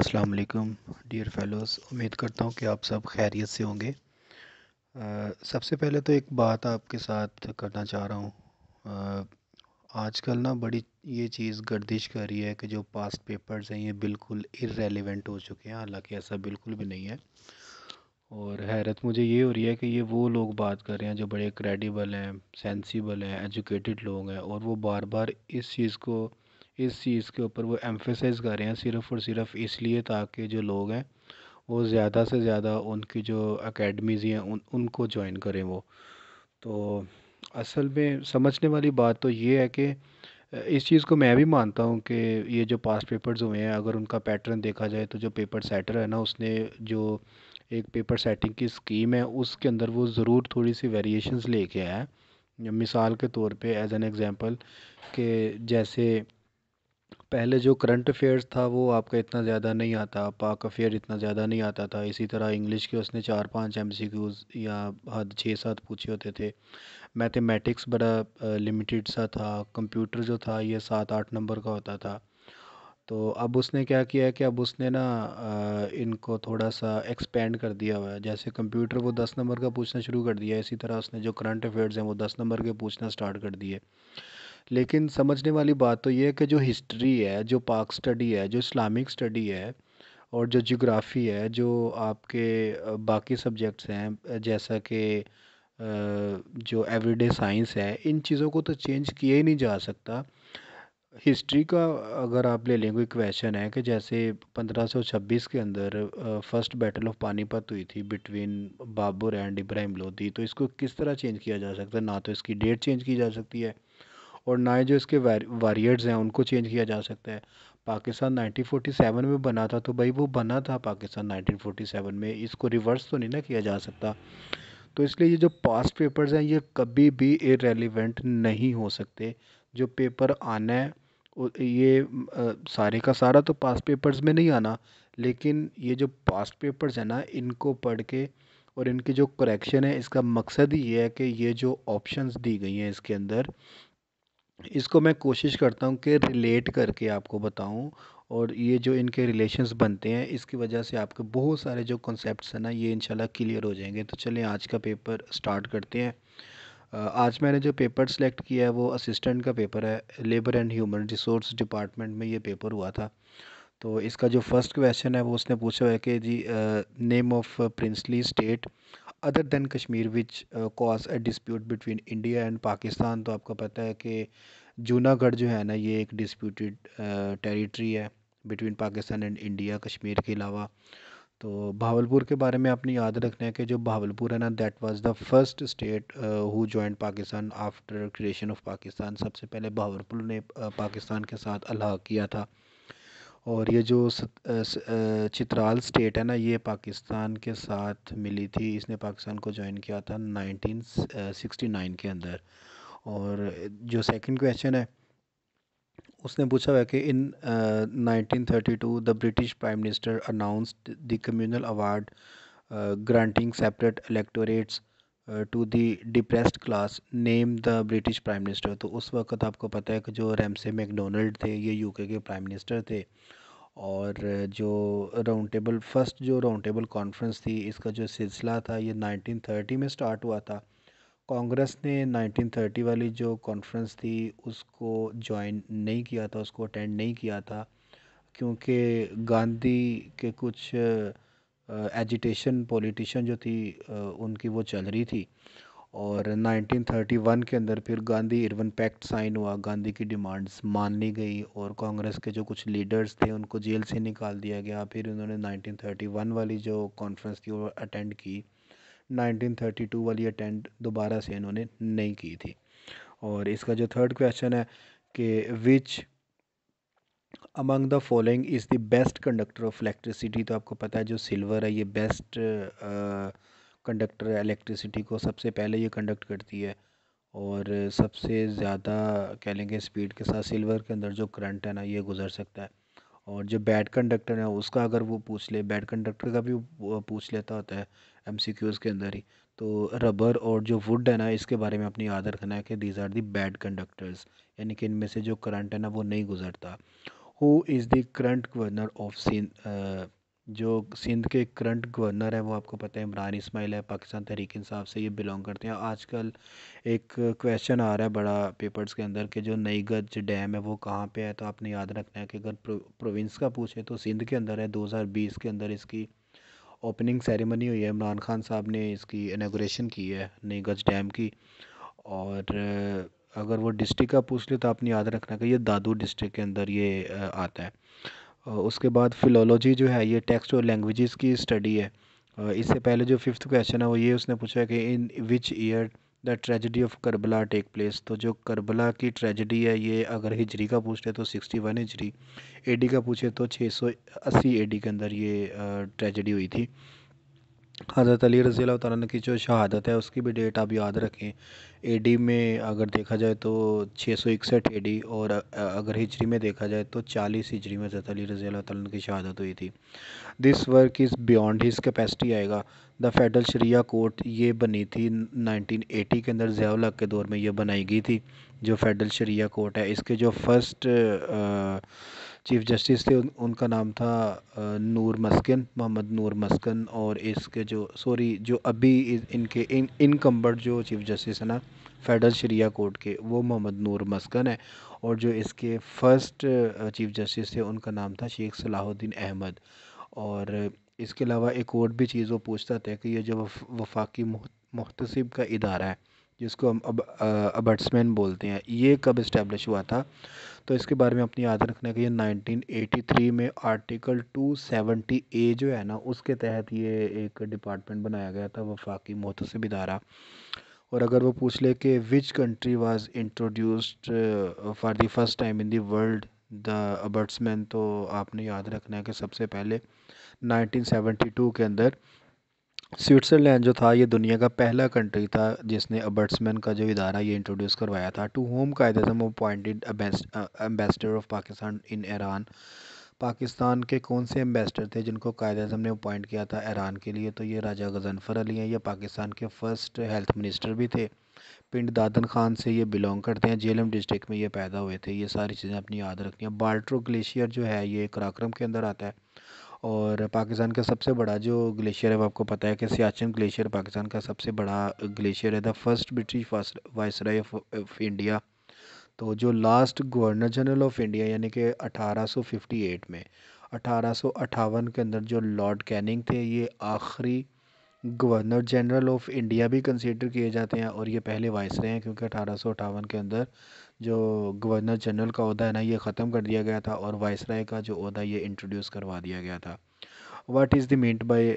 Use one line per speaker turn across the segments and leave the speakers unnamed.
अस्सलाम वालेकुम dear fellows उम्मीद करता हूँ कि आप सब खैरियत से होंगे सबसे पहले तो एक बात आपके साथ करना चाह रहा हूँ आजकल ना बड़ी ये चीज़ गर्दिश कर रही है कि जो पास्ट पेपर्स हैं ये बिल्कुल इरेलीवेंट हो चुके हैं हालांकि ऐसा बिल्कुल भी नहीं है और हैरत मुझे ये हो रही है कि ये वो लोग बात कर रहे हैं जो बड़े क्रेडिबल हैं सेंसिबल हैं एजुकेटेड लोग हैं और वो बार बार इस चीज़ को इस चीज़ के ऊपर वो एम्फेसाइज़ कर रहे हैं सिर्फ़ और सिर्फ़ इसलिए ताकि जो लोग हैं वो ज़्यादा से ज़्यादा उनकी जो अकेडमीज़ हैं उन उनको ज्वाइन करें वो तो असल में समझने वाली बात तो ये है कि इस चीज़ को मैं भी मानता हूँ कि ये जो पास्ट पेपर्स हुए हैं अगर उनका पैटर्न देखा जाए तो जो पेपर सेटर है ना उसने जो एक पेपर सेटिंग की स्कीम है उसके अंदर वो ज़रूर थोड़ी सी वेरिएशंस लेके आया है मिसाल के तौर पे एज एन एग्जांपल के जैसे पहले जो करंट अफ़ेयर्स था वो आपका इतना ज़्यादा नहीं आता पाक अफ़ेयर इतना ज़्यादा नहीं आता था इसी तरह इंग्लिश के उसने चार पांच एम सी क्यूज़ या हद छः सात पूछे होते थे मैथमेटिक्स बड़ा लिमिटेड सा था कंप्यूटर जो था ये सात आठ नंबर का होता था तो अब उसने क्या किया है कि अब उसने ना इनको थोड़ा सा एक्सपेंड कर दिया हुआ है जैसे कंप्यूटर वो दस नंबर का पूछना शुरू कर दिया इसी तरह उसने जो करंट अफ़ेयर्स हैं वो दस नंबर के पूछना स्टार्ट कर दिए लेकिन समझने वाली बात तो ये है कि जो हिस्ट्री है जो पाक स्टडी है जो इस्लामिक स्टडी है और जो जोग्राफ़ी है जो आपके बाकी सब्जेक्ट्स हैं जैसा कि जो एवरीडे साइंस है इन चीज़ों को तो चेंज किया ही नहीं जा सकता हिस्ट्री का अगर आप ले लें कोई क्वेश्चन है कि जैसे 1526 के अंदर फर्स्ट बैटल ऑफ पानीपत हुई थी बिटवीन बाबर एंड इब्राहिम लोधी तो इसको किस तरह चेंज किया जा सकता है ना तो इसकी डेट चेंज की जा सकती है और ना ही जो इसके वारियर्स हैं उनको चेंज किया जा सकता है पाकिस्तान 1947 में बना था तो भाई वो बना था पाकिस्तान 1947 में इसको रिवर्स तो नहीं ना किया जा सकता तो इसलिए ये जो पास्ट पेपर्स हैं ये कभी भी इरेलीवेंट नहीं हो सकते जो पेपर आना है ये सारे का सारा तो पास्ट पेपर्स में नहीं आना लेकिन ये जो पास्ट पेपर्स हैं ना इनको पढ़ के और इनकी जो करेक्शन है इसका मकसद ही ये है कि ये जो ऑप्शंस दी गई हैं इसके अंदर इसको मैं कोशिश करता हूँ कि रिलेट करके आपको बताऊँ और ये जो इनके रिलेशंस बनते हैं इसकी वजह से आपके बहुत सारे जो कॉन्सेप्ट्स हैं ना ये इंशाल्लाह क्लियर हो जाएंगे तो चलें आज का पेपर स्टार्ट करते हैं आज मैंने जो पेपर सेलेक्ट किया है वो असिस्टेंट का पेपर है labour and human resource department में ये पेपर हुआ था तो इसका जो फर्स्ट क्वेश्चन है वो उसने पूछा है कि जी name of princely state other than Kashmir which cause a dispute between India and Pakistan तो आपको पता है कि जूनागढ़ जो है ना ये एक डिस्प्यूटेड टेरिटरी uh, है between Pakistan and India Kashmir के अलावा तो भावलपुर के बारे में आपने याद रखना है कि जो भावलपुर है ना that was the first state who joined Pakistan after creation of Pakistan सबसे पहले भावलपुर ने पाकिस्तान uh, के साथ अलहा किया था और ये जो चित्राल स्टेट है ना ये पाकिस्तान के साथ मिली थी इसने पाकिस्तान को जॉइन किया था नाइनटीन सिक्सटी नाइन के अंदर और जो सेकंड क्वेश्चन है उसने पूछा है कि in nineteen thirty two the British prime minister announced the communal award granting separate electorates to the depressed class name the British prime minister तो उस वक्त आपको पता है कि जो रैमसे मैकडोनल्ड थे ये यूके के प्राइम मिनिस्टर थे और जो राउंड टेबल फर्स्ट जो राउंड टेबल कॉन्फ्रेंस थी इसका जो सिलसिला था ये 1930 में स्टार्ट हुआ था कांग्रेस ने 1930 वाली जो कॉन्फ्रेंस थी उसको ज्वाइन नहीं किया था उसको अटेंड नहीं किया था क्योंकि गांधी के कुछ एजिटेशन पॉलिटिशन जो थी उनकी वो चल रही थी और 1931 के अंदर फिर गांधी इरवन पैक्ट साइन हुआ गांधी की डिमांड्स मान ली गई और कांग्रेस के जो कुछ लीडर्स थे उनको जेल से निकाल दिया गया फिर उन्होंने 1931 वाली जो कॉन्फ्रेंस थी वो अटेंड की 1932 वाली अटेंड दोबारा से इन्होंने नहीं की थी और इसका जो थर्ड क्वेश्चन है कि which among the following is the best conductor of electricity तो आपको पता है जो सिल्वर है ये बेस्ट कंडक्टर है इलेक्ट्रिसिटी को सबसे पहले ये कंडक्ट करती है और सबसे ज़्यादा कह लेंगे स्पीड के साथ सिल्वर के अंदर जो करंट है ना ये गुजर सकता है और जो बैड कंडक्टर है उसका अगर वो पूछ ले बैड कंडक्टर का भी पूछ लेता होता है एम सी क्यूज़ के अंदर ही तो रबर और जो वुड है ना इसके बारे में अपनी याद रखना है कि these are the bad conductors यानी कि इनमें से जो करंट है ना वो नहीं गुजरता who is the current governor of Sindh जो सिंध के करंट गवर्नर हैं वो आपको पता है इमरान इसमाइल है पाकिस्तान तहरीक इंसाफ से ये बिलोंग करते हैं आजकल एक क्वेश्चन आ रहा है बड़ा पेपर्स के अंदर कि जो नई गज डैम है वो कहाँ पे है तो आपने याद रखना है कि अगर प्रोविंस का पूछे तो सिंध के अंदर है 2020 के अंदर इसकी ओपनिंग सेरेमनी हुई है इमरान खान साहब ने इसकी इनाग्रेशन की है नई गज डैम की और अगर वो डिस्ट्रिक्ट का पूछ ले तो आपने याद रखना कि ये दादू डिस्ट्रिक्ट के अंदर ये आता है उसके बाद फिलोलॉजी जो है ये टेक्स्ट और लैंग्वेजेस की स्टडी है इससे पहले जो फिफ्थ क्वेश्चन है वो ये उसने पूछा कि in which year the tragedy of Karbala take place तो जो करबला की ट्रेजिडी है ये अगर हिजरी का पूछ ले तो सिक्सटी वन हिजरी ए का पूछे तो छः सौ अस्सी ए के अंदर ये ट्रेजिडी हुई थी हज़रत अली रज़ी अल्लाह की जो शहादत है उसकी भी डेट आप याद रखें ए डी में अगर देखा जाए तो छः सौ इकसठ ए डी और अगर हिजरी में देखा जाए तो चालीस हिजरी में हज़रत अली रज़ी अल्लाह की शहादत हुई थी this work is beyond his capacity आएगा द फेडरल शरिया कोर्ट ये बनी थी 1980 के अंदर जयालक के दौर में ये बनाई गई थी जो फेडरल शरिया कोर्ट है इसके जो फर्स्ट आ, चीफ़ जस्टिस थे उनका नाम था नूर मस्किन मोहम्मद नूर मस्किन और इसके जो सॉरी जो अभी इनके इन इनकम्बर्ड जो चीफ़ जस्टिस है ना फेडरल शरिया कोर्ट के वो मोहम्मद नूर मस्कन है और जो इसके फ़र्स्ट चीफ़ जस्टिस थे उनका नाम था शेख सलाहुद्दीन अहमद और इसके अलावा एक और भी चीज़ वो पूछता था कि ये जो वफाकी महतसब का इदारा है जिसको हम अब अबट्समैन बोलते हैं ये कब इस्टेब्लिश हुआ था तो इसके बारे में अपनी याद रखना कि ये 1983 में आर्टिकल 270 ए जो है ना उसके तहत ये एक डिपार्टमेंट बनाया गया था वफाकी मोहतसब इदारा और अगर वो पूछ ले कि which country was introduced for the first time in the world the ombudsman तो आपने याद रखना है कि सबसे पहले 1972 के अंदर स्विट्ज़रलैंड जो था ये दुनिया का पहला कंट्री था जिसने अबर्ट्समैन का जो इदारा ये इंट्रोड्यूस करवाया था to whom Quaid-e-Azam appointed ambassador of Pakistan in Iran Pakistan के कौन से एम्बेसडर थे जिनको कायद अजम ने अपॉइंट किया था ईरान के लिए तो ये राजा गजनफर अली हैं ये पाकिस्तान के फ़र्स्ट हेल्थ मिनिस्टर भी थे पिंड दादन खान से ये बिलोंग करते हैं जेलम डिस्ट्रिक्ट में ये पैदा हुए थे ये सारी चीज़ें अपनी याद रखनी है बाल्ट्रो ग्लेशियर जो है ये कराक्रम के अंदर आता है और पाकिस्तान का सबसे बड़ा जो ग्लेशियर है वो आपको पता है कि सियाचिन ग्लेशियर पाकिस्तान का सबसे बड़ा ग्लेशियर है the first British viceroy of India तो जो last governor general of India यानी कि 1858 में अठारह के अंदर जो लॉर्ड कैनिंग थे ये आखिरी गवर्नर जनरल ऑफ इंडिया भी कंसीडर किए जाते हैं और ये पहले रहे हैं क्योंकि अठारह के अंदर जो गवर्नर जनरल का अहदा है ना ये ख़त्म कर दिया गया था और राय का जो अहदा ये इंट्रोड्यूस करवा दिया गया था what is the meant by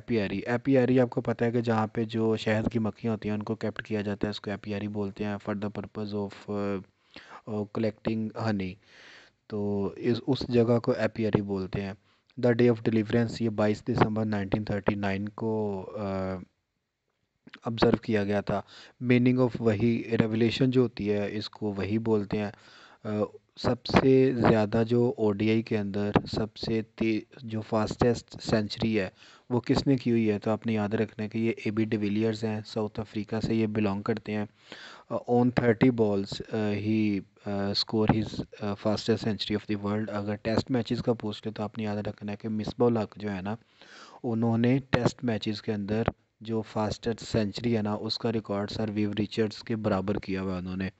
apiary apiary आपको पता है कि जहाँ पे जो शहद की मक्खियाँ होती हैं उनको कैप्ट किया जाता है उसको एपियारी बोलते हैं for the purpose of collecting honey तो इस उस जगह को एपियारी बोलते हैं द डे ऑफ़ डिलीवरेंस ये 22 दिसंबर 1939 को uh, ऑब्ज़र्व किया गया था मीनिंग ऑफ वही रेवलेशन जो होती है इसको वही बोलते हैं सबसे ज़्यादा जो ओ डी आई के अंदर सबसे तेज जो फास्टेस्ट सेंचुरी है वो किसने की हुई है तो आपने याद रखना है कि ये ए बी डिविलियर्स हैं साउथ अफ्रीका से ये बिलोंग करते हैं ऑन थर्टी बॉल्स ही score his fastest century of the world अगर टेस्ट मैचेस का पूछ ले तो आपने याद रखना है कि मिसबा लक जो है ना उन्होंने टेस्ट मैचेस के अंदर जो फ़ास्टेस्ट सेंचुरी है ना उसका रिकॉर्ड सर विव रिचर्ड्स के बराबर किया हुआ है उन्होंने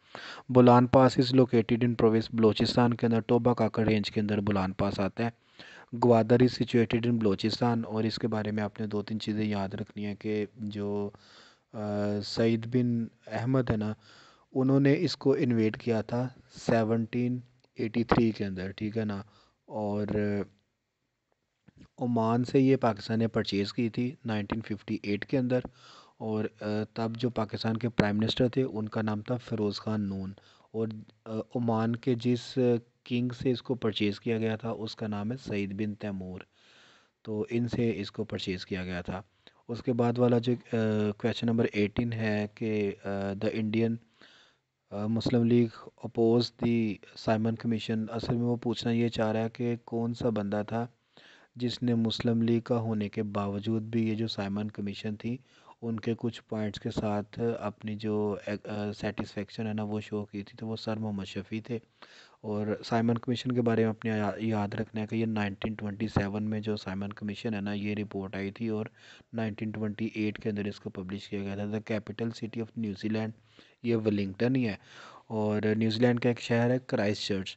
Bolan pass is located in province Balochistan के अंदर टोबा काकर रेंज के अंदर बुलान पास आता है Gwadar is situated in Balochistan और इसके बारे में आपने दो तीन चीज़ें याद रखनी है कि जो सईद बिन अहमद है ना उन्होंने इसको इन्वेट किया था सेवनटीन एटी थ्री के अंदर ठीक है ना और ओमान से ये पाकिस्तान ने परचेज़ की थी 1958 के अंदर और तब जो पाकिस्तान के प्राइम मिनिस्टर थे उनका नाम था फ़िरोज़ ख़ान नून और ओमान के जिस किंग से इसको परचेज़ किया गया था उसका नाम है सईद बिन तैमूर तो इनसे इसको परचेज़ किया गया था उसके बाद वाला जो क्वेश्चन नंबर एटीन है कि the Indian Muslim League oppose the Simon commission असल में वो पूछना ये चाह रहा है कि कौन सा बंदा था जिसने मुस्लिम लीग का होने के बावजूद भी ये जो साइमन कमीशन थी उनके कुछ पॉइंट्स के साथ अपनी जो सेटिस्फेक्शन है ना वो शो की थी तो वो सर मोहम्मद शफ़ी थे और साइमन कमीशन के बारे में अपने याद रखना है कि ये 1927 में जो साइमन कमीशन है ना ये रिपोर्ट आई थी और 1928 के अंदर इसको पब्लिश किया गया था the capital city of New Zealand ये वेलिंगटन ही है और न्यूजीलैंड का एक शहर है क्राइस्ट चर्च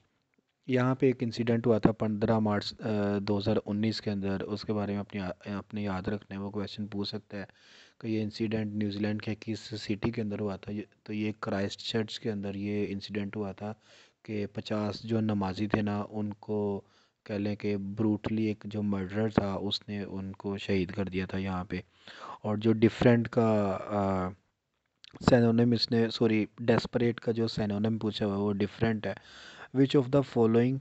यहाँ पे एक इंसिडेंट हुआ था पंद्रह मार्च दो हज़ार उन्नीस के अंदर उसके बारे में अपनी अपने याद रखने वो क्वेश्चन पूछ सकता है कि ये इंसिडेंट न्यूजीलैंड के किस सिटी के अंदर हुआ था तो ये क्राइस्ट चर्च के अंदर ये इंसिडेंट हुआ था कि पचास जो नमाजी थे ना उनको कह लें कि ब्रूटली एक जो मर्डर था उसने उनको शहीद कर दिया था यहाँ पे और जो डिफरेंट का आ, इसने सॉरी डेस्परेट का जो सैनोनम पूछा हुआ वो डिफरेंट है which of the following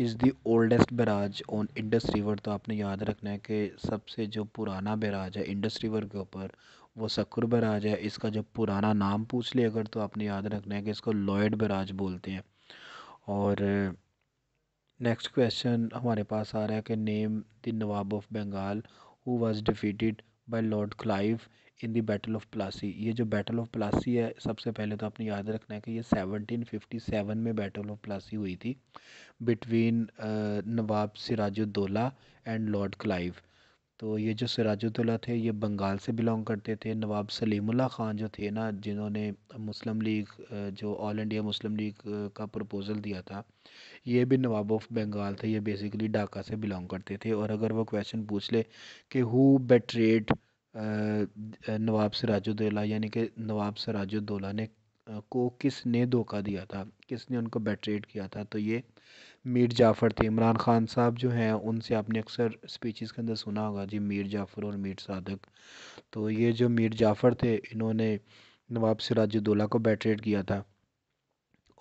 is the oldest barrage on Indus river तो आपने याद रखना है कि सबसे जो पुराना बैराज है इंडस रिवर के ऊपर वो सक्र बैराज है इसका जो पुराना नाम पूछ ले अगर तो आपने याद रखना है कि इसको लॉयड बैराज बोलते हैं और नेक्स्ट क्वेश्चन हमारे पास आ रहा है कि name the nawab of Bengal who was defeated by lord Clive in the battle of Plassey ये जो बैटल ऑफ प्लासी है सबसे पहले तो आपने याद रखना है कि ये 1757 में बैटल ऑफ प्लासी हुई थी between nawab Sirajuddaulah and lord Clive तो ये जो सिराजुद्दौला थे ये बंगाल से बिलोंग करते थे नवाब सलीमुल्ला ख़ान जो थे ना जिन्होंने मुस्लिम लीग जो ऑल इंडिया मुस्लिम लीग का प्रपोज़ल दिया था ये भी नवाब ऑफ बंगाल थे ये बेसिकली ढाका से बिलोंग करते थे और अगर वो क्वेश्चन पूछ ले कि हु बेट्रेड नवाब सिराजुद्दौला यानी कि नवाब सिराजुद्दौला ने को किसने धोखा दिया था किसने उनको बेट्रेट किया था तो ये मीर जाफ़र थे इमरान ख़ान साहब जो हैं उनसे आपने अक्सर स्पीचेस के अंदर सुना होगा जी मीर जाफ़र और मीर सादक तो ये जो मीर जाफ़र थे इन्होंने नवाब सिराजुद्दौला को बेट्रेट किया था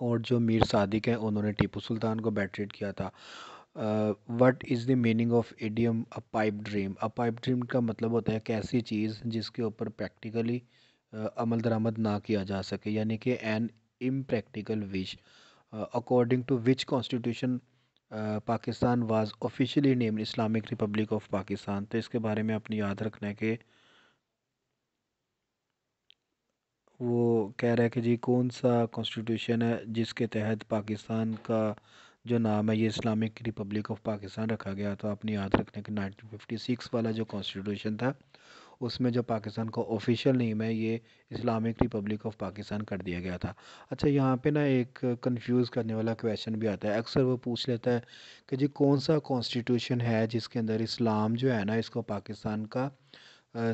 और जो मीर सादिक हैं उन्होंने टीपू सुल्तान को बेट्रेट किया था what is the meaning of idiom a pipe dream a pipe dream का मतलब होता है एक ऐसी चीज़ जिसके ऊपर प्रैक्टिकली uh, अमल दरामद ना किया जा सके यानी कि an impractical wish according to which constitution Pakistan was officially name Islamic Republic of Pakistan तो इसके बारे में आपने याद रखना है कि वो कह रहा है कि जी कौन सा कॉन्स्टिट्यूशन है जिसके तहत पाकिस्तान का जो नाम है ये इस्लामिक रिपब्लिक ऑफ पाकिस्तान रखा गया तो आपने याद रखना कि 1956 वाला जो कॉन्स्टिट्यूशन था उसमें जो पाकिस्तान का ऑफिशियल नेम है ये इस्लामिक रिपब्लिक ऑफ पाकिस्तान कर दिया गया था अच्छा यहाँ पे ना एक कंफ्यूज करने वाला क्वेश्चन भी आता है अक्सर वो पूछ लेता है कि जी कौन सा कॉन्स्टिट्यूशन है जिसके अंदर इस्लाम जो है ना इसको पाकिस्तान का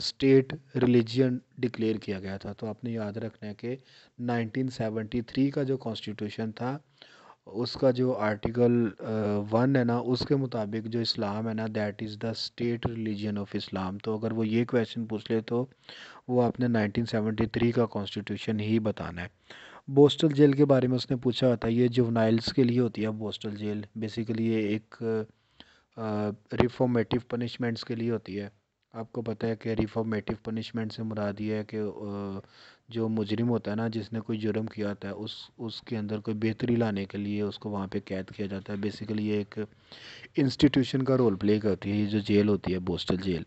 स्टेट रिलीजन डिक्लेयर किया गया था तो आपने याद रखना है कि 1973 का जो कॉन्स्टिट्यूशन था उसका जो आर्टिकल वन uh, है ना उसके मुताबिक जो इस्लाम है ना that is the state religion of Islam तो अगर वो ये क्वेश्चन पूछ ले तो वो आपने 1973 का कॉन्स्टिट्यूशन ही बताना है बोस्टल जेल के बारे में उसने पूछा होता है ये जुवनाइल्स के लिए होती है बोस्टल जेल बेसिकली ये एक रिफॉर्मेटिव uh, पनिशमेंट्स के लिए होती है आपको पता है कि रिफॉर्मेटिव पनिशमेंट से मुराद ये है कि जो मुजरिम होता है ना जिसने कोई जुर्म किया होता है उस उसके अंदर कोई बेहतरी लाने के लिए उसको वहाँ पे कैद किया जाता है बेसिकली ये एक इंस्टीट्यूशन का रोल प्ले करती है ये जो जेल होती है बोस्टल जेल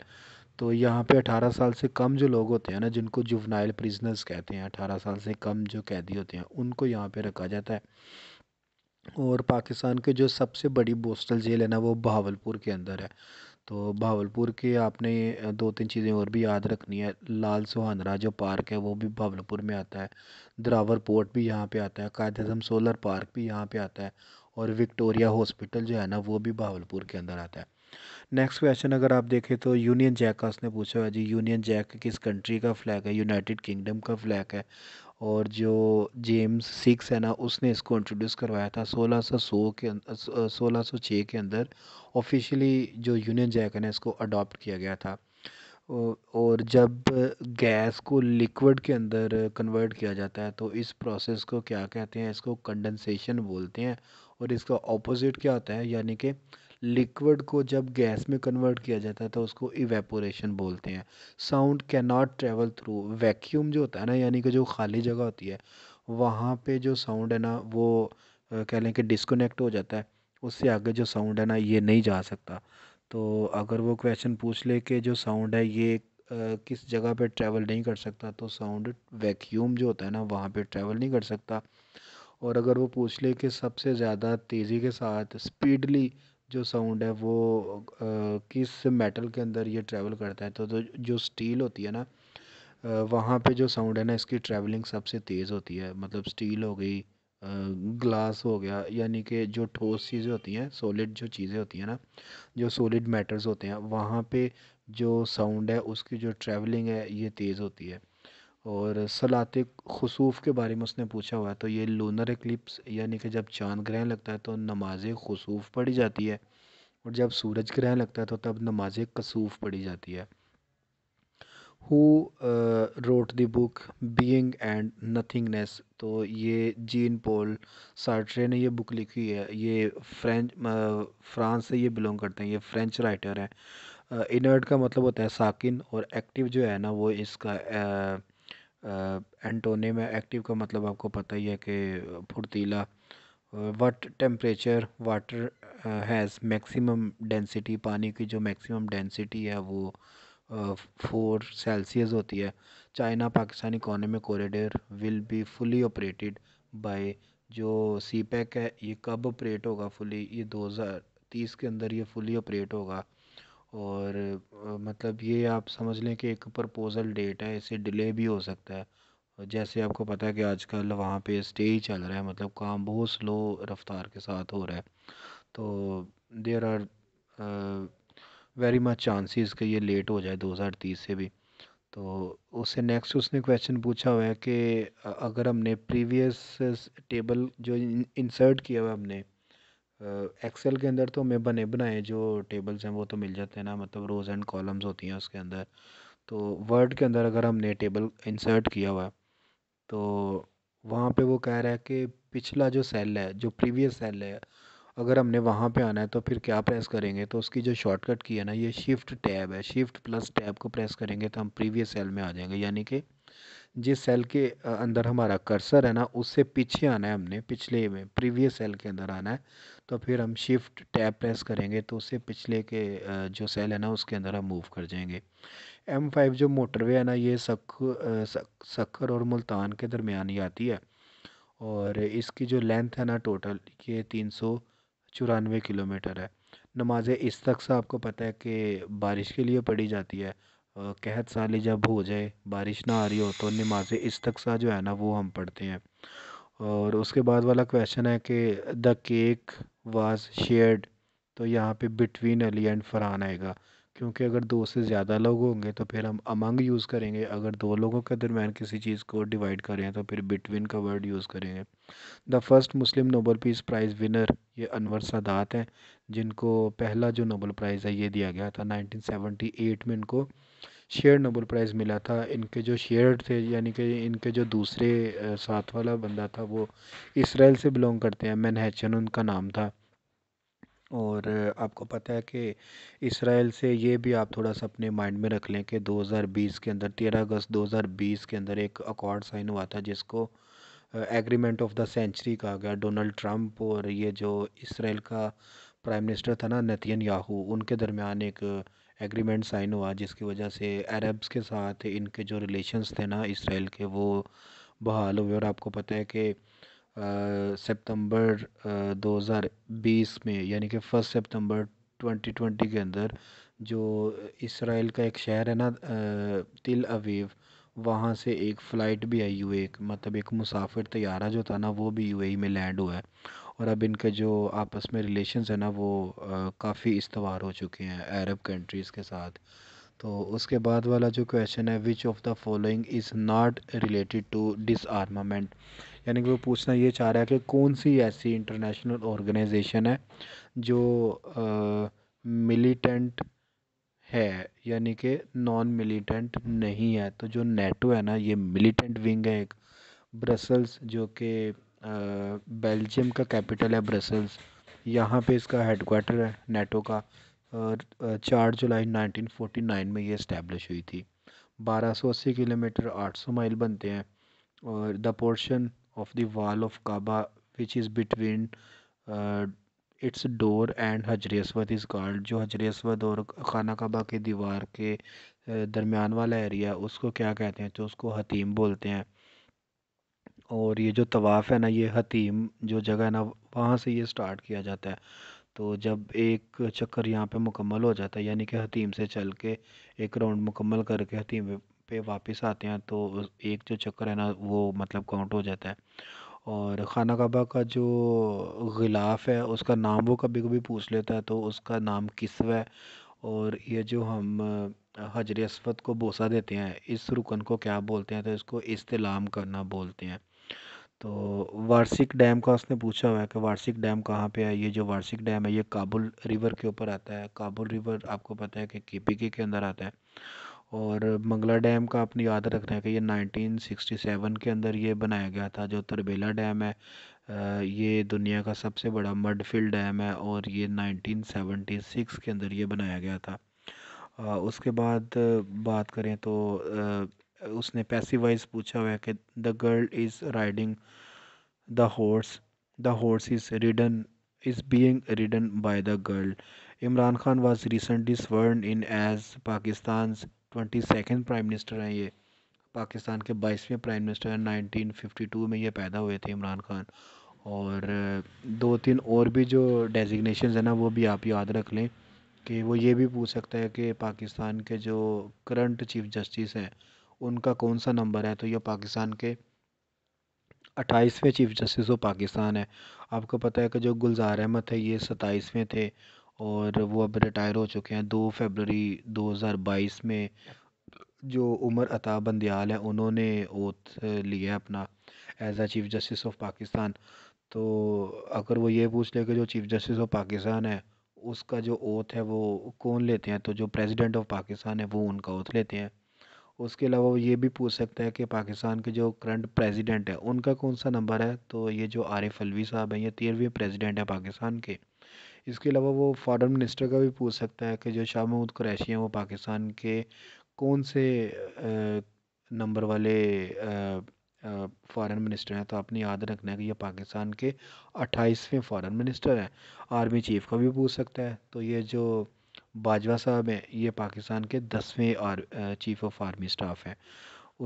तो यहाँ पे 18 साल से कम जो लोग होते हैं ना जिनको जुवनाइल प्रिजनर्स कहते हैं अठारह साल से कम जो कैदी होते हैं उनको यहाँ पे रखा जाता है और पाकिस्तान के जो सबसे बड़ी बोस्टल जेल है ना वो बहावलपुर के अंदर है तो भावलपुर के आपने दो तीन चीज़ें और भी याद रखनी है लाल सोहनरा जो पार्क है वो भी भावलपुर में आता है द्रावर पोर्ट भी यहाँ पे आता है अजम सोलर पार्क भी यहाँ पे आता है और विक्टोरिया हॉस्पिटल जो है ना वो भी भावलपुर के अंदर आता है नेक्स्ट क्वेश्चन अगर आप देखें तो यूनियन जैक का उसने पूछा है जी यूनियन जैक किस कंट्री का फ्लैग है यूनाइटेड किंगडम का फ्लैग है और जो जेम्स सिक्स है ना उसने इसको इंट्रोड्यूस करवाया था सोलह सौ सौ के अं-, सोलह सौ छः के अंदर ऑफिशियली जो यूनियन जैक है ना इसको अडॉप्ट किया गया था और जब गैस को लिक्विड के अंदर कन्वर्ट किया जाता है तो इस प्रोसेस को क्या कहते हैं इसको कंडेंसेशन बोलते हैं और इसका ऑपोजिट क्या होता है यानी कि लिक्विड को जब गैस में कन्वर्ट किया जाता है तो उसको इवेपोरेशन बोलते हैं sound can not travel through vacuum जो होता है ना यानी कि जो खाली जगह होती है वहाँ पे जो साउंड है ना वो कह लें कि डिस्कनेक्ट हो जाता है उससे आगे जो साउंड है ना ये नहीं जा सकता तो अगर वो क्वेश्चन पूछ ले कि जो साउंड है ये किस जगह पे ट्रैवल नहीं कर सकता तो साउंड वैक्यूम जो होता है ना वहाँ पे ट्रैवल नहीं कर सकता और अगर वो पूछ ले कि सबसे ज़्यादा तेज़ी के साथ स्पीडली जो साउंड है वो किस मेटल के अंदर ये ट्रैवल करता है तो, तो जो स्टील होती है ना वहाँ पे जो साउंड है ना इसकी ट्रैवलिंग सबसे तेज़ होती है मतलब स्टील हो गई ग्लास हो गया यानी कि जो ठोस चीज़ें होती हैं सॉलिड जो चीज़ें होती हैं ना जो सॉलिड मैटर्स होते हैं वहाँ पे जो साउंड है उसकी जो ट्रैवलिंग है ये तेज़ होती है और सलात खसूफ़ के बारे में उसने पूछा हुआ है तो ये लूनर एक्लिप्स यानी कि जब चांद ग्रहण लगता है तो नमाज खसूफ़ पढ़ी जाती है और जब सूरज ग्रहण लगता है तो तब नमाज कसूफ़ पढ़ी जाती है who wrote the book being and nothingness तो ये जीन पोल सार्ट्रे ने ये बुक लिखी है ये फ्रेंच फ्रांस uh, से ये बिलोंग करते हैं ये फ्रेंच राइटर हैं इनर्ट uh, का मतलब होता है साकििन और एक्टिव जो है ना वो इसका uh, एंटोनी में एक्टिव का मतलब आपको पता ही है कि फुर्तीला what temperature water has maximum density पानी की जो मैक्सिमम डेंसिटी है वो फोर सेल्सियस होती है China Pakistan economic corridor will be fully operated by जो सी पैक e है ये कब ऑपरेट होगा फुली ये दो हज़ार तीस के अंदर ये फुली ऑपरेट होगा और मतलब ये आप समझ लें कि एक प्रपोज़ल डेट है इसे डिले भी हो सकता है और जैसे आपको पता है कि आजकल वहाँ पे स्टे ही चल रहा है मतलब काम बहुत स्लो रफ़्तार के साथ हो रहा है तो there are very much chances कि ये लेट हो जाए 2030 से भी तो उससे नेक्स्ट उसने क्वेश्चन पूछा हुआ है कि अगर हमने प्रीवियस टेबल जो इंसर्ट किया हुआ हमने एक्सेल के अंदर तो हमें बने बनाए जो टेबल्स हैं वो तो मिल जाते हैं ना मतलब रोज़ एंड कॉलम्स होती हैं उसके अंदर तो वर्ड के अंदर अगर हमने टेबल इंसर्ट किया हुआ है तो वहाँ पे वो कह रहा है कि पिछला जो सेल है जो प्रीवियस सेल है अगर हमने वहाँ पे आना है तो फिर क्या प्रेस करेंगे तो उसकी जो शॉर्टकट की है ना ये शिफ्ट टैब है शिफ्ट प्लस टैब को प्रेस करेंगे तो हम प्रीवियस सेल में आ जाएंगे यानी कि जिस सेल के अंदर हमारा कर्सर है ना उससे पीछे आना है हमने पिछले में प्रीवियस सेल के अंदर आना है तो फिर हम शिफ्ट टैब प्रेस करेंगे तो उससे पिछले के जो सेल है ना उसके अंदर हम मूव कर जाएंगे एम फाइव जो मोटरवे है ना ये सक सक्खर और मुल्तान के दरमियान ही आती है और इसकी जो लेंथ है ना टोटल ये तीन सौ चौरानवे किलोमीटर है नमाज इस तक से आपको पता है कि बारिश के लिए पड़ी जाती है कहत साली जब हो जाए बारिश ना आ रही हो तो नमाज़ इस तक सा जो है ना वो हम पढ़ते हैं और उसके बाद वाला क्वेश्चन है कि द केक वाज शेयर्ड तो यहाँ पे बिटवीन अली एंड फरहान आएगा क्योंकि अगर दो से ज़्यादा लोग होंगे तो फिर हम अमंग यूज़ करेंगे अगर दो लोगों के दरमियान किसी चीज़ को डिवाइड करें तो फिर बिटवीन का वर्ड यूज़ करेंगे the first Muslim Nobel peace prize winner ये अनवर सादात हैं जिनको पहला जो नोबल प्राइज़ है ये दिया गया था 1978 में इनको शेयर नोबल प्राइज़ मिला था इनके जो शेयर थे यानी कि इनके जो दूसरे साथ वाला बंदा था वो इसराइल से बिलोंग करते हैं मैनहैचन उनका नाम था और आपको पता है कि इसराइल से ये भी आप थोड़ा सा अपने माइंड में रख लें कि 2020 के अंदर 13 अगस्त 2020 के अंदर एक अकॉर्ड साइन हुआ था जिसको एग्रीमेंट ऑफ द सेंचुरी कहा गया डोनाल्ड ट्रंप और ये जो इसराइल का प्राइम मिनिस्टर था ना नतियन याहू उनके दरमियान एक एग्रीमेंट साइन हुआ जिसकी वजह से अरब्स के साथ इनके जो रिलेशंस थे ना इसराइल के वो बहाल हुए और आपको पता है कि सितंबर 2020 में यानी कि फर्स्ट सितंबर 2020 के अंदर जो इसराइल का एक शहर है ना तिल अवीव वहाँ से एक फ़्लाइट भी आई हुई एक e, मतलब एक मुसाफिर तैयारा जो था ना वो भी यूएई e में लैंड हुआ है और अब इनका जो आपस में रिलेशंस है ना वो काफ़ी इस्तवार हो चुके हैं अरब कंट्रीज़ के साथ तो उसके बाद वाला जो क्वेश्चन है which of the following is not related to disarmament यानी कि वो पूछना ये चाह रहा है कि कौन सी ऐसी इंटरनेशनल ऑर्गेनाइजेशन है जो मिलिटेंट है यानी कि नॉन मिलिटेंट नहीं है तो जो नेटो है ना ये मिलिटेंट विंग है एक ब्रसल्स जो कि बेल्जियम का कैपिटल है ब्रसेल्स यहाँ पे इसका हेडक्वार्टर है नेटो का और चार जुलाई 1949 में ये इस्टेब्लिश हुई थी 1280 किलोमीटर 800 माइल बनते हैं और the portion of the wall of Kaaba which is between its door and Hajr e Aswad is called जो हजरेसवद और खाना काबा के दीवार के दरमियान वाला एरिया उसको क्या कहते हैं तो उसको हतीम बोलते हैं और ये जो तवाफ़ है ना ये हतीम जो जगह है ना वहाँ से ये स्टार्ट किया जाता है तो जब एक चक्कर यहाँ पे मुकम्मल हो जाता है यानी कि हतीम से चल के एक राउंड मुकम्मल करके हतीम पे वापस आते हैं तो एक जो चक्कर है ना वो मतलब काउंट हो जाता है और खाना कबा का जो गिलाफ है उसका नाम वो कभी कभी पूछ लेता है तो उसका नाम किस्व है और ये जो हम हजर असफत को बोसा देते हैं इस रुकन को क्या बोलते हैं तो इसको इस्तेलाम करना बोलते हैं तो वार्षिक डैम का उसने पूछा हुआ है कि वार्षिक डैम कहाँ पे है ये जो वार्षिक डैम है ये काबुल रिवर के ऊपर आता है काबुल रिवर आपको पता है कि के पी के अंदर आता है और मंगला डैम का आपने याद रखना है कि ये 1967 के अंदर ये बनाया गया था जो तरबेला डैम है ये दुनिया का सबसे बड़ा मडफिल डैम है और ये 1976 के अंदर ये बनाया गया था उसके बाद बात करें तो उसने पैसिव वाइज पूछा हुआ है कि the girl is riding the horse the horse is ridden is being ridden by the girl Imran Khan was recently sworn in as Pakistan twenty second prime minister हैं ये पाकिस्तान के बाईसवें प्राइम मिनिस्टर हैं नाइनटीन फिफ्टी टू में ये पैदा हुए थे इमरान खान और दो तीन और भी जो डेजिग्नेशन है ना वो भी आप याद रख लें कि वो ये भी पूछ सकता है कि पाकिस्तान के जो करंट चीफ जस्टिस हैं उनका कौन सा नंबर है तो यह पाकिस्तान के अट्ठाईसवें चीफ़ जस्टिस ऑफ पाकिस्तान है आपको पता है कि जो गुलज़ार अहमद थे ये सत्ताईसवें थे और वो अब रिटायर हो चुके हैं दो फरवरी 2022 में जो उमर अता बंदयाल है उन्होंने ओथ लिया है अपना as a chief justice of Pakistan तो अगर वो ये पूछ ले कि जो चीफ़ जस्टिस ऑफ पाकिस्तान है उसका जो ओथ है वो कौन लेते हैं तो जो प्रेसिडेंट ऑफ पाकिस्तान है वो उनका ओथ लेते हैं उसके अलावा वो ये भी पूछ सकता है कि पाकिस्तान के जो करंट प्रेसिडेंट है उनका कौन सा नंबर है तो ये जो आरिफ अलवी साहब हैं ये तेरहवें प्रेसिडेंट है पाकिस्तान के इसके अलावा वो फॉरेन मिनिस्टर का भी पूछ सकता है कि जो शाह महमूद क्रैशी हैं वो पाकिस्तान के कौन से नंबर वाले फॉरेन मिनिस्टर हैं तो आपने याद रखना है कि ये पाकिस्तान के अट्ठाईसवें फॉरेन मिनिस्टर हैं आर्मी चीफ़ का भी पूछ सकता है तो ये जो बाजवा साहब हैं ये पाकिस्तान के दसवें आर चीफ़ ऑफ आर्मी स्टाफ हैं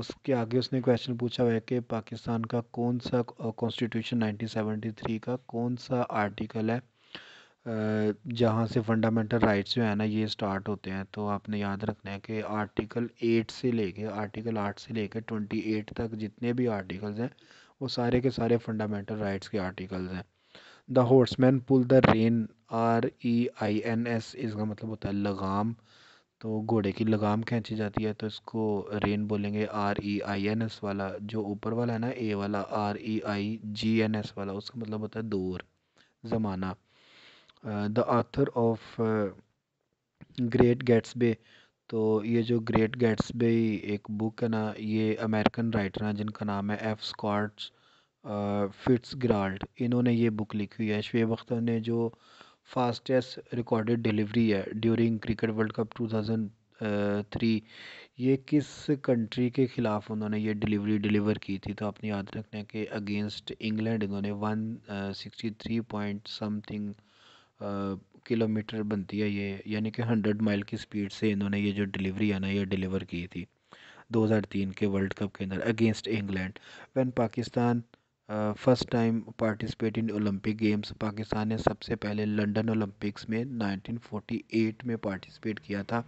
उसके आगे उसने क्वेश्चन पूछा हुआ है कि पाकिस्तान का कौन सा कॉन्स्टिट्यूशन 1973 का कौन सा आर्टिकल है जहाँ से फंडामेंटल राइट्स जो है ना ये स्टार्ट होते हैं तो आपने याद रखना है कि आर्टिकल एट से लेके आर्टिकल आठ से लेके ट्वेंटी एट तक जितने भी आर्टिकल्स हैं वो सारे के सारे फंडामेंटल राइट्स के आर्टिकल्स हैं the horseman pull the rein R E I N S इसका मतलब होता है लगाम तो घोड़े की लगाम खींची जाती है तो इसको रेन बोलेंगे R E I N S वाला जो ऊपर वाला है ना ए वाला R E I G N S वाला उसका मतलब होता है दूर ज़माना the author of Great Gatsby तो ये जो ग्रेट गेट्सबे एक बुक है ना ये अमेरिकन राइटर हैं जिनका नाम है एफ़ स्कॉट्स फिट्स ग्राल्ड इन्होंने ये बुक लिखी हुई है शुएब अख्तर ने जो फ़ास्टेस्ट रिकॉर्डेड डिलीवरी है during cricket world cup two thousand three ये किस कंट्री के ख़िलाफ़ उन्होंने ये डिलीवरी डिलीवर की थी तो आपने याद रखना है कि अगेंस्ट इंग्लैंड इन्होंने one sixty three point something kilometre बनती है ये यानी कि हंड्रेड माइल की स्पीड से इन्होंने ये जो डिलीवरी है ना ये डिलीवर की थी 2003 के वर्ल्ड कप के अंदर against England when Pakistan first time participate in Olympic games Pakistan ने सबसे पहले लंदन ओलंपिक्स में 1948 में पार्टिसिपेट किया था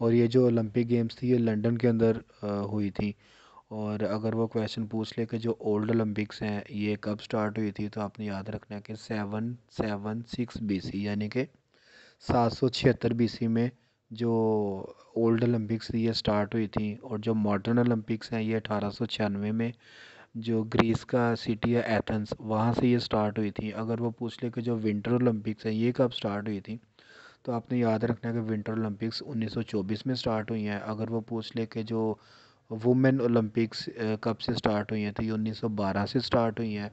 और ये जो ओलंपिक गेम्स थी ये लंदन के अंदर हुई थी और अगर वो क्वेश्चन पूछ ले कि जो ओल्ड ओलंपिक्स हैं ये कब स्टार्ट हुई थी तो आपने याद रखना है कि सेवन सेवन सिक्स बी यानी कि सात सौ छिहत्तर बी में जो ओल्ड ओलंपिक्स थी ये स्टार्ट हुई थी और जो मॉडर्न ओलंपिक्स हैं ये अठारह सौ छियानवे में जो ग्रीस का सिटी है एथेंस वहाँ से ये स्टार्ट हुई थी अगर वो पूछ ले कि जो विंटर ओलंपिक्स है ये कब स्टार्ट हुई थी तो आपने याद रखना है कि विंटर ओलंपिक्स 1924 में स्टार्ट हुई हैं अगर वो पूछ ले कि जो वुमेन ओलंपिक्स कब से स्टार्ट हुई हैं तो ये 1912 से स्टार्ट हुई हैं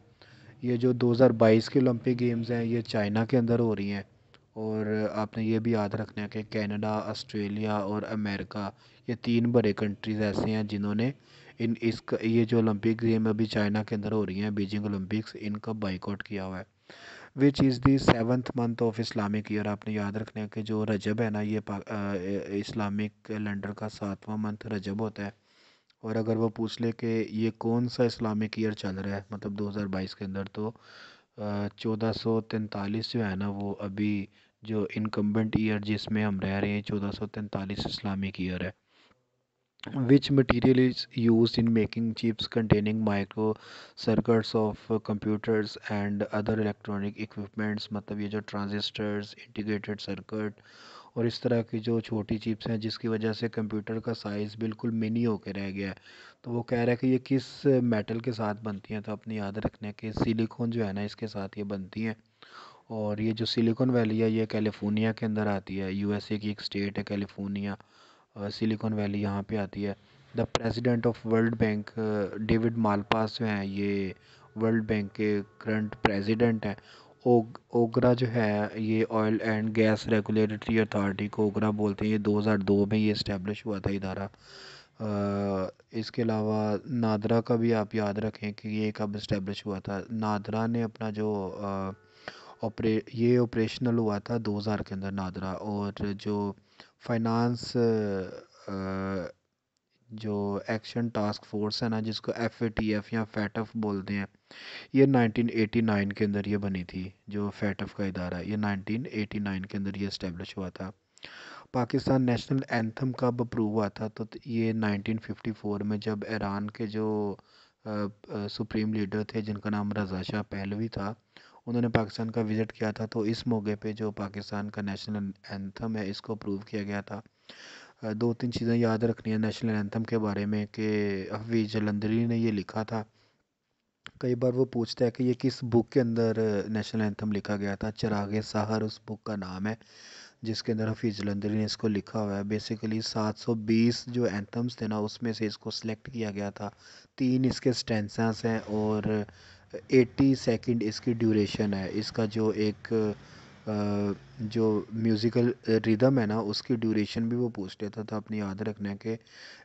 ये जो 2022 के ओलंपिक गेम्स हैं ये चाइना के अंदर हो रही हैं और आपने ये भी याद रखना है कि कैनेडा ऑस्ट्रेलिया और अमेरिका ये तीन बड़े कंट्रीज़ ऐसे हैं जिन्होंने इन इसका ये जो ओलंपिक गेम अभी चाइना के अंदर हो रही हैं बीजिंग ओलंपिक्स इनका बाइकआउट किया हुआ है which is the seventh month of Islamic year आपने याद रखना है कि जो रजब है ना ये इस्लामिक कैलेंडर का सातवां मंथ रजब होता है और अगर वो पूछ ले कि ये कौन सा इस्लामिक ईयर चल रहा है मतलब 2022 के अंदर तो चौदह सौ तैंतालीस जो है ना वो अभी जो इनकम्बेंट ईयर जिसमें हम रह रहे हैं चौदह सौ तैंतालीस इस्लामिक ईयर है which material is used in making chips containing micro circuits of computers and other electronic equipments मतलब ये जो ट्रांजिस्टर्स इंटीग्रेटेड सर्कट और इस तरह की जो छोटी चिप्स हैं जिसकी वजह से कंप्यूटर का साइज़ बिल्कुल मिनी होकर रह गया है तो वो कह रहा है कि ये किस मेटल के साथ बनती हैं तो अपने याद रखने के सिलिकॉन जो है ना इसके साथ ये बनती हैं और ये जो सिलिकॉन वैली है ये कैलिफोर्निया के अंदर आती है यूएसए की एक स्टेट है कैलिफोर्निया सिलिकॉन वैली यहाँ पे आती है the president of world bank David Malpass जो हैं ये वर्ल्ड बैंक के करंट प्रेसिडेंट हैं ओगरा जो है ये oil and gas regulatory authority को ओगरा बोलते हैं ये 2002 में ये इस्टेब्लिश हुआ था इदारा इसके अलावा नादरा का भी आप याद रखें कि ये कब इस्टेब्लिश हुआ था नादरा ने अपना जो ऑपरे ये ऑपरेशनल हुआ था 2000 के अंदर नादरा और जो फाइनेंस uh, uh, जो एक्शन टास्क फोर्स है ना जिसको एफ ए टी एफ़ या फैटफ बोलते हैं ये 1989 के अंदर ये बनी थी जो फैटफ का इदारा ये 1989 के अंदर ये इस्टेब्लिश हुआ था पाकिस्तान नेशनल एंथम कब अप्रूव हुआ था तो ये 1954 में जब ईरान के जो सुप्रीम uh, लीडर थे जिनका नाम रज़ा शाह पहलवी था उन्होंने पाकिस्तान का विज़िट किया था तो इस मौके पे जो पाकिस्तान का नेशनल एंथम है इसको अप्रूव किया गया था दो तीन चीज़ें याद रखनी है नेशनल एंथम के बारे में कि हफीज़ जलंधरी ने ये लिखा था कई बार वो पूछता है कि ये किस बुक के अंदर नेशनल एंथम लिखा गया था चिराग साहर उस बुक का नाम है जिसके अंदर हफीज़ जलंधरी ने इसको लिखा हुआ है बेसिकली 720 जो एंथम्स थे ना उसमें से इसको सिलेक्ट किया गया था तीन इसके स्टेंसास हैं और एट्टी सेकेंड इसकी ड्यूरेशन है इसका जो एक जो म्यूज़िकल रिदम है ना उसकी ड्यूरेशन भी वो पूछ लेता था अपने याद रखना कि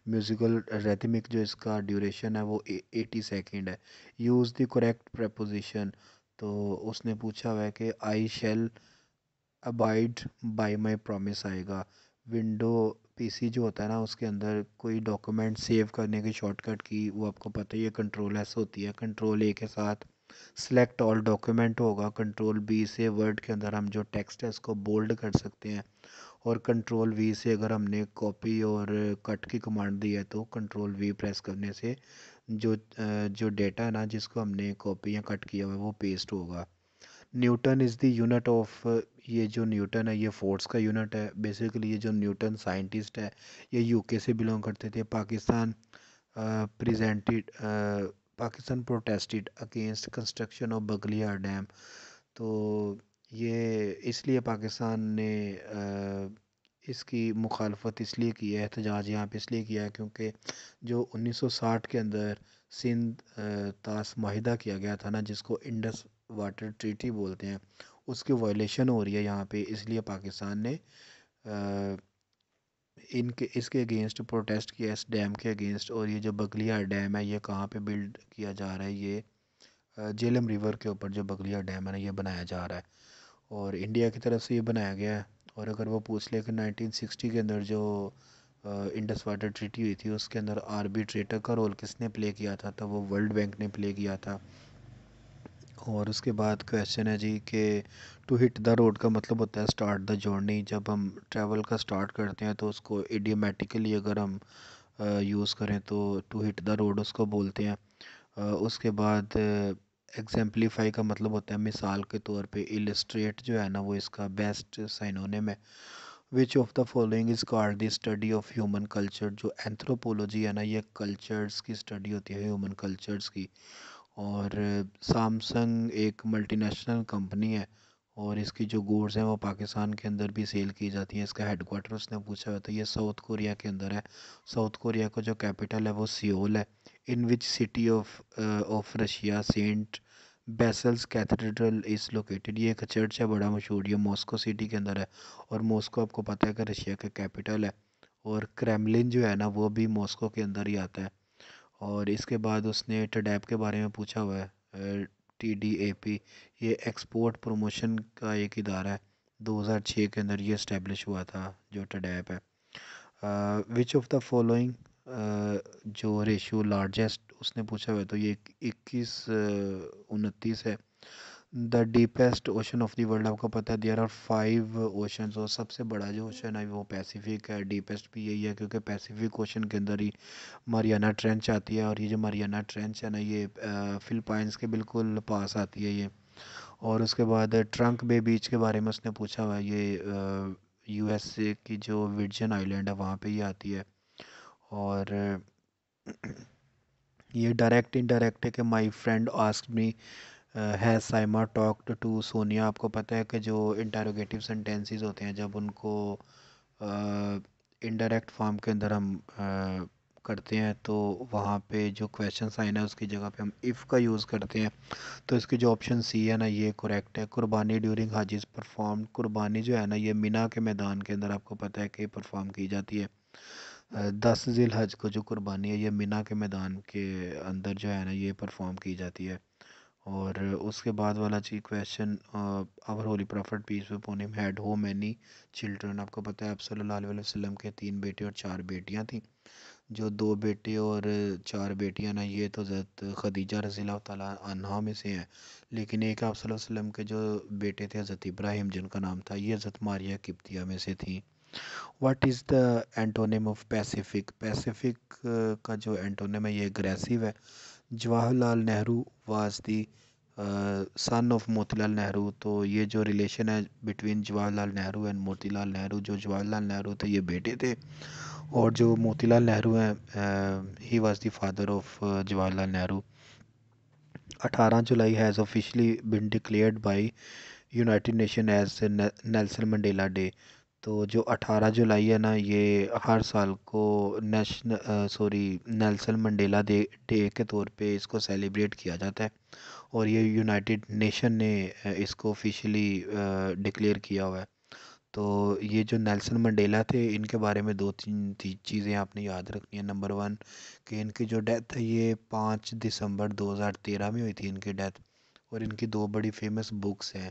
म्यूज़िकल रेथमिक जो इसका ड्यूरेशन है वो एटी सेकेंड है यूज़ द करेक्ट प्रपोजिशन तो उसने पूछा हुआ है कि I shall abide by my promise आएगा विंडो पी सी जो होता है ना उसके अंदर कोई डॉक्यूमेंट सेव करने की शॉर्टकट की वो आपको पता ही है कंट्रोल एस होती है कंट्रोल ए के साथ सेलेक्ट ऑल डॉक्यूमेंट होगा कंट्रोल बी से वर्ड के अंदर हम जो टेक्स्ट है उसको बोल्ड कर सकते हैं और कंट्रोल वी से अगर हमने कॉपी और कट की कमांड दी है तो कंट्रोल वी प्रेस करने से जो जो डेटा है ना जिसको हमने कॉपी या कट किया हुआ है वो पेस्ट होगा Newton is the unit of ये जो न्यूटन है ये फोर्स का यूनिट है बेसिकली ये जो न्यूटन साइंटिस्ट है ये यूके से बिलोंग करते थे Pakistan presented Pakistan protested against construction of Baglihar dam तो ये इसलिए पाकिस्तान ने uh, इसकी मुखालफत इसलिए की है एहतजाज यहाँ पे इसलिए किया है क्योंकि जो 1960 के अंदर सिंध तास माहिदा किया गया था ना जिसको इंडस वाटर ट्रीटी बोलते हैं उसकी वायलेशन हो रही है यहाँ पे इसलिए पाकिस्तान ने इनके इसके अगेंस्ट प्रोटेस्ट किया इस डैम के अगेंस्ट और ये जो बगलिया डैम है ये कहाँ पे बिल्ड किया जा रहा है ये जेलम रिवर के ऊपर जो बगलिया डैम है ना ये बनाया जा रहा है और इंडिया की तरफ से ये बनाया गया है और अगर वो पूछ ले कि नाइनटीन सिक्सटी के अंदर जो इंडस वाटर ट्रीटी हुई थी उसके अंदर आर्बिट्रेटर का रोल किसने प्ले किया था तो वो वर्ल्ड बैंक ने प्ले किया था और उसके बाद क्वेश्चन है जी कि टू हिट द रोड का मतलब होता है स्टार्ट द जर्नी जब हम ट्रैवल का स्टार्ट करते हैं तो उसको एडियोमेटिकली अगर हम यूज़ करें तो टू हिट द रोड उसको बोलते हैं आ, उसके बाद एग्जाम्पलीफाई का मतलब होता है मिसाल के तौर पे इलस्ट्रेट जो है ना वो इसका बेस्ट साइनोनिम है which of the following is called the study of human culture जो एंथ्रोपोलॉजी है ना ये कल्चर्स की स्टडी होती है ह्यूमन कल्चर्स की और सैमसंग uh, एक मल्टीनेशनल कंपनी है और इसकी जो गोड्स हैं वो पाकिस्तान के अंदर भी सेल की जाती है इसका हेड क्वार्टर उसने पूछा हुआ था ये साउथ कोरिया के अंदर है साउथ कोरिया का को जो कैपिटल है वो सियोल है in which city of of Russia Saint Basil's cathedral is located ये एक चर्च है बड़ा मशहूर ये मॉस्को सिटी के अंदर है और मॉस्को आपको पता है कि रशिया का कैपिटल है और क्रेमलिन जो है ना वो भी मॉस्को के अंदर ही आता है और इसके बाद उसने टडैप के बारे में पूछा हुआ है टी डी ए पी ये एक्सपोर्ट प्रमोशन का एक इदारा है 2006 के अंदर ये इस्टेब्लिश हुआ था जो टडैप है विच ऑफ द फॉलोइंग जो रेशो लार्जेस्ट उसने पूछा हुआ तो ये इक्कीस उनतीस है the deepest ocean of the world आपको पता है देर आर फाइव ओशन और सबसे बड़ा जो ओशन है वो पैसिफिक है डीपेस्ट भी यही है क्योंकि पैसिफिक ओशन के अंदर ही मरियाना ट्रेंच आती है और ये जो मरियाना ट्रेंच है ना ये फिलपाइंस के बिल्कुल पास आती है ये और उसके बाद ट्रंक बे बीच के बारे में उसने पूछा हुआ ये ए की जो विर्जन आइलैंड है वहाँ पर ही आती है और ये डायरेक्ट इनडायरेक्ट है कि माय फ्रेंड आस्क मी है साइमा टॉक्ड टू सोनिया आपको पता है कि जो इंटारोगेटिव सेंटेंसेस होते हैं जब उनको इनडायरेक्ट फॉर्म के अंदर हम uh, करते हैं तो वहाँ पे जो क्वेश्चन साइन है उसकी जगह पे हम इफ़ का यूज़ करते हैं तो इसकी जो ऑप्शन सी है ना ये करेक्ट है कुर्बानी ड्यूरिंग हाजिज परफॉर्म कुर्बानी जो है ना ये मिना के मैदान के अंदर आपको पता है कि परफॉर्म की जाती है दस हज को जो क़ुरबानी है ये मिना के मैदान के अंदर जो है ना ये परफॉर्म की जाती है और उसके बाद वाला जी question our holy prophet peace be upon had हो मैनी चिल्ड्रन आपको पता है आप सल्ला वसलम के तीन बेटे और चार बेटियाँ थीं जो दो बेटे और चार बेटियाँ ना ये तो हज़रत खदीजा रज़ी तहा में से हैं लेकिन एक आप के जो बेटे थे हज़रत इब्राहिम जिनका नाम था ये हज़रत मारिया किप्तिया में से थी what is the antonym of pacific pacific का जो एंटोनिम है ये अग्रेसिव है Jawaharlal Nehru was the son of Motilal Nehru तो ये जो रिलेशन है बिटवीन जवाहरलाल नेहरू एंड मोतीलाल नेहरू जो जवाहरलाल नेहरू थे ये बेटे थे और जो मोतीलाल नेहरू हैं he was the father of Jawaharlal Nehru 18 July has officially been declared by United Nation as Nelson Mandela day तो जो अठारह जुलाई है ना ये हर साल को nation sorry Nelson Mandela day day के तौर पे इसको सेलिब्रेट किया जाता है और ये यूनाइटेड नेशन ने इसको ऑफिशियली डिक्लेयर किया हुआ है तो ये जो नेल्सन मंडेला थे इनके बारे में दो तीन चीज़ें आपने याद रखनी है नंबर वन कि इनकी जो डेथ है ये पाँच दिसंबर 2013 में हुई थी इनकी डेथ और इनकी दो बड़ी फेमस बुक्स हैं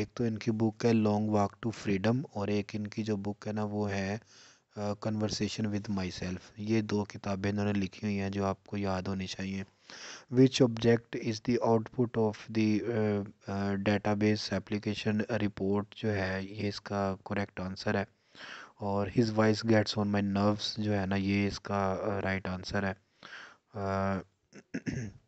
एक तो इनकी बुक है लॉन्ग वॉक टू फ्रीडम और एक इनकी जो बुक है ना वो है कन्वर्सेशन विद माई सेल्फ ये दो किताबें इन्होंने लिखी हुई हैं जो आपको याद होनी चाहिए which object is the output of the database application report जो है ये इसका करेक्ट आंसर है और his voice gets on my nerves जो है ना ये इसका राइट uh, आंसर right है uh,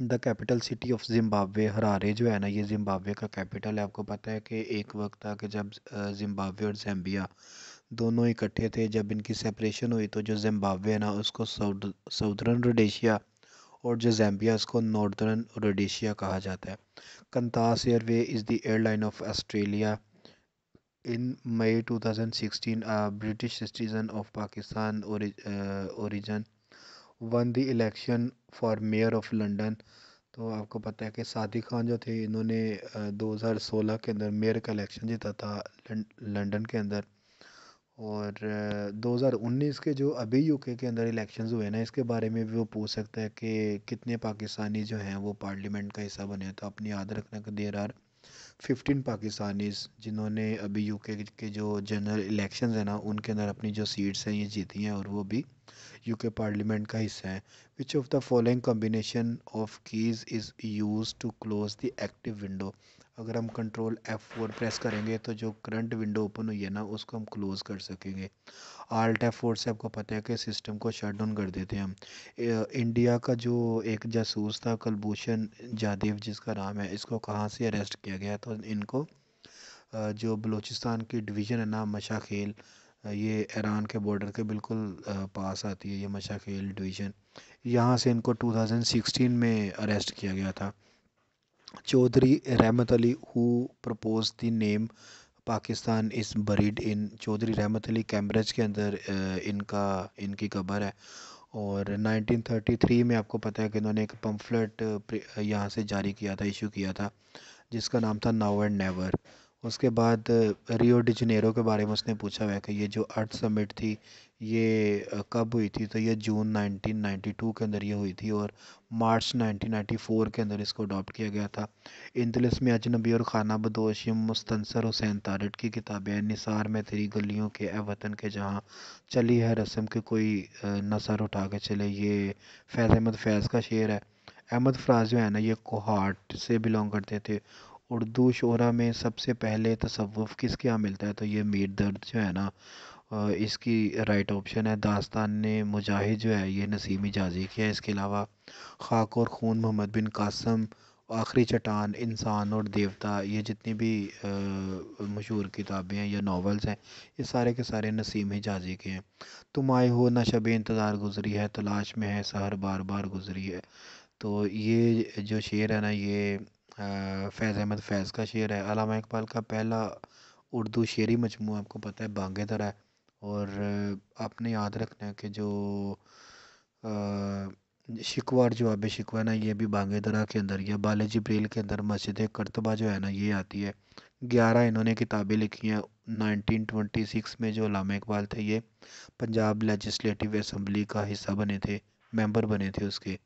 the capital city of Zimbabwe Harare जो है ना ये ज़िम्बाब्वे का कैपिटल है आपको पता है कि एक वक्त था कि जब ज़िम्बाब्वे और जैम्बिया दोनों इकट्ठे थे जब इनकी सेपरेशन हुई तो जो ज़िम्बाब्वे है ना उसको साउथर्न रोडेशिया और जो जैम्बिया उसको नॉर्दर्न रोडेशिया कहा जाता है Qantas airway is the airline of Australia in May two thousand sixteen British citizen of Pakistan origin won the election for mayor of London तो आपको पता है कि सादी खान जो थे इन्होंने 2016 के अंदर मेयर का इलेक्शन जीता था लंदन के अंदर और 2019 के जो अभी यूके के अंदर इलेक्शंस हुए ना इसके बारे में भी वो पूछ सकता है कि कितने पाकिस्तानी जो हैं वो पार्लियामेंट का हिस्सा बने तो अपनी याद रखना कि देर आर फिफ्टीन पाकिस्तानीज़ जिन्होंने अभी यू के जो जनरल इलेक्शन हैं ना उनके अंदर अपनी जो सीट्स हैं ये जीती हैं और वो भी यू के पार्लियामेंट का हिस्सा हैं which of the following combination of keys is use to close the active window अगर हम कंट्रोल एफ़ फोर प्रेस करेंगे तो जो करंट विंडो ओपन हुई है ना उसको हम क्लोज़ कर सकेंगे आल्ट एफ़ फोर से आपको पता है कि सिस्टम को शट डाउन कर देते हैं हम इंडिया का जो एक जासूस था कलभूषण जादेव जिसका नाम है इसको कहाँ से अरेस्ट किया गया तो इनको जो बलूचिस्तान की डिवीज़न है ना मशाखेल ये ईरान के बॉर्डर के बिल्कुल पास आती है ये मशाखेल डिवीज़न यहाँ से इनको 2016 में अरेस्ट किया गया था Chaudhry Rahmat Ali who propose the name Pakistan is buried in Chaudhary Rahmat Ali Cambridge के अंदर इनका इनकी कबर है और 1933 में आपको पता है कि इन्होंने एक पम्फलेट यहाँ से जारी किया था इशू किया था जिसका नाम था नाउ एंड नेवर उसके बाद रियो डी जनेरो के बारे में उसने पूछा हुआ है कि ये जो अर्थ समिट थी ये कब हुई थी तो ये जून नाइनटीन नाइन्टी टू के अंदर ये हुई थी और मार्च 1994 नाइन्टी फ़ोर के अंदर इसको अडॉप्ट किया गया था इंतलिस में अजनबी और खाना बदोश मुस्तंसर हुसैन तारट की किताबें निसार में तेरी गलियों के ए वतन के जहाँ चली है रस्म के कोई न सर उठा के चले ये फैज़ अहमद फैज़ का शेर है अहमद फराज जो है ना ये कोहाट से बिलोंग करते थे उर्दू शोरा में सबसे पहले किस के यहाँ मिलता है तो ये मीर दर्द जो है ना इसकी राइट ऑप्शन है दास्तान ने मुजाहिद जो है ये नसीम जाजी किया है इसके अलावा ख़ाक और खून मोहम्मद बिन कासम आखिरी चट्टान इंसान और देवता ये जितनी भी मशहूर किताबें हैं या नावल्स हैं ये सारे के सारे नसीम हिजाज़ी के हैं तुम आए हो ना शब इंतज़ार गुजरी है तलाश में है सहर बार बार गुजरी है तो ये जो शेर है ना ये फ़ैज़ अहमद फ़ैज़ का शेर है अलामा इकबाल का पहला उर्दू शेरी मजमू आपको पता है बांग दरा है और आपने याद रखना है कि जो शिकवा और जवाब शिकवा ना ये भी बांग दरा के अंदर या बाल जब्रील के अंदर मस्जिद करतबा जो है ना ये आती है ग्यारह इन्होंने किताबें लिखी हैं 1926 में जो अलामा इकबाल थे ये पंजाब लेजिस्लेटिव असम्बली का हिस्सा बने थे मेंबर बने थे उसके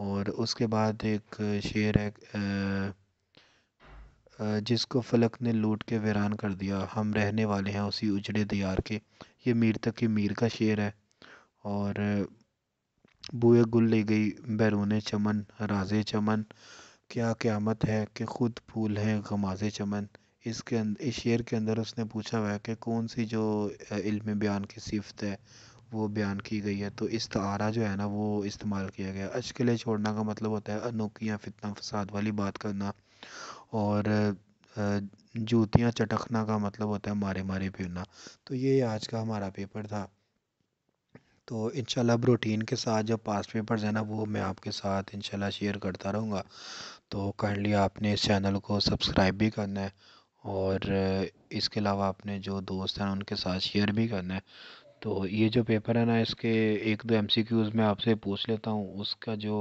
और उसके बाद एक शेर है जिसको फ़लक ने लूट के वीरान कर दिया हम रहने वाले हैं उसी उजड़े दियार के ये मीर तकी मीर का शेर है और बूए गुल ले गई बैरून चमन राज चमन क्या क़्यामत है कि ख़ुद फूल हैं गमाज चमन इसके अं-, इस शेर के अंदर उसने पूछा हुआ है कि कौन सी जो इल्म बयान की सिफत है वो बयान की गई है तो इस्तारा जो है ना वो इस्तेमाल किया गया अशकले छोड़ना का मतलब होता है अनोखियाँ फितना फसाद वाली बात करना और जूतियाँ चटकना का मतलब होता है मारे मारे फिरना तो ये आज का हमारा पेपर था तो इनशाला अब रूटीन के साथ जब पास पेपर्स हैं ना वो मैं आपके साथ इन शेयर करता रहूँगा तो काइंडली आपने इस चैनल को सब्सक्राइब भी करना है और इसके अलावा अपने जो दोस्त हैं उनके साथ शेयर भी करना है तो ये जो पेपर है ना इसके एक दो एमसीक्यूज़ में आपसे पूछ लेता हूँ उसका जो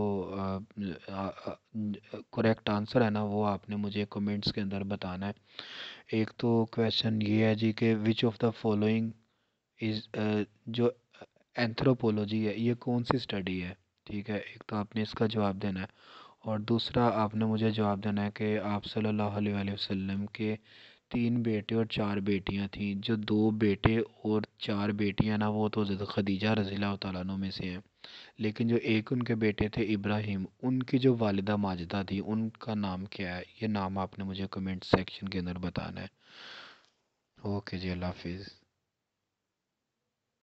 करेक्ट आंसर है ना वो आपने मुझे कमेंट्स के अंदर बताना है एक तो क्वेश्चन ये है जी कि which of the following is जो एंथ्रोपोलॉजी है ये कौन सी स्टडी है ठीक है एक तो आपने इसका जवाब देना है और दूसरा आपने मुझे जवाब देना है कि आप सल्लल्लाहु अलैहि वसल्लम के तीन बेटे और चार बेटियाँ थीं जो दो बेटे और चार बेटियाँ ना वो तो हज़रत ख़दीजा रज़ी तु में से हैं लेकिन जो एक उनके बेटे थे इब्राहिम उनकी जो वालदा माजिदा थी उनका नाम क्या है ये नाम आपने मुझे कमेंट सेक्शन के अंदर बताना है ओके जी अल्लाह हाफिज़